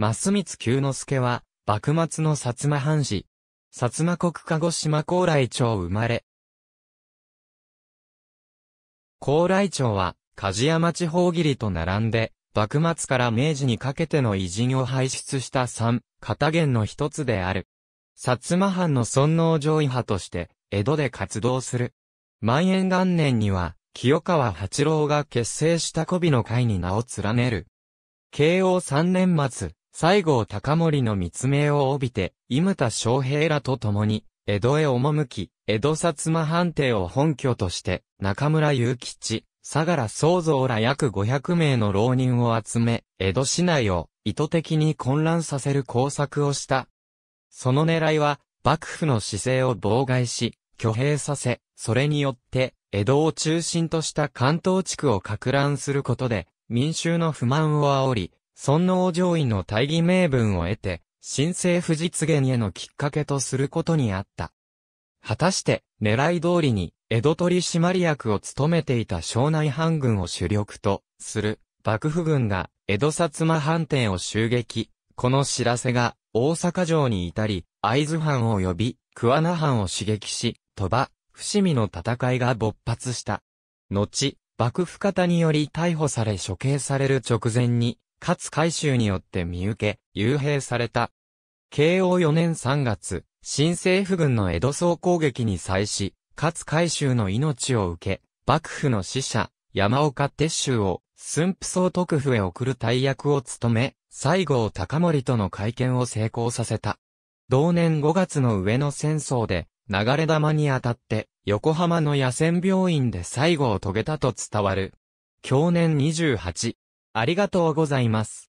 増光久之助は、幕末の薩摩藩士、薩摩国鹿児島高麗町生まれ。高麗町は、梶山地方切りと並んで、幕末から明治にかけての偉人を輩出した三、片源の一つである。薩摩藩の尊王上位派として、江戸で活動する。万延元年には、清川八郎が結成した媚びの会に名を連ねる。慶応三年末、西郷隆盛の密命を帯びて、伊牟田昌平らと共に、江戸へ赴き、江戸薩摩藩邸を本拠として、中村雄吉、相良宗造ら約500名の浪人を集め、江戸市内を意図的に混乱させる工作をした。その狙いは、幕府の姿勢を妨害し、挙兵させ、それによって、江戸を中心とした関東地区を拡乱することで、民衆の不満を煽り、尊王攘夷の大義名分を得て、新政府実現へのきっかけとすることにあった。果たして、狙い通りに、江戸取締役を務めていた庄内藩軍を主力と、する、幕府軍が、江戸薩摩藩邸を襲撃。この知らせが、大阪城に至り、会津藩を呼び、桑名藩を刺激し、鳥羽、伏見の戦いが勃発した。後、幕府方により逮捕され処刑される直前に、勝海舟によって見受け、幽閉された。慶応4年3月、新政府軍の江戸総攻撃に際し、勝海舟の命を受け、幕府の使者、山岡鉄舟を、寸府総督府へ送る大役を務め、西郷隆盛との会見を成功させた。同年5月の上野戦争で、流れ玉に当たって、横浜の野戦病院で最後を遂げたと伝わる。去年28、ありがとうございます。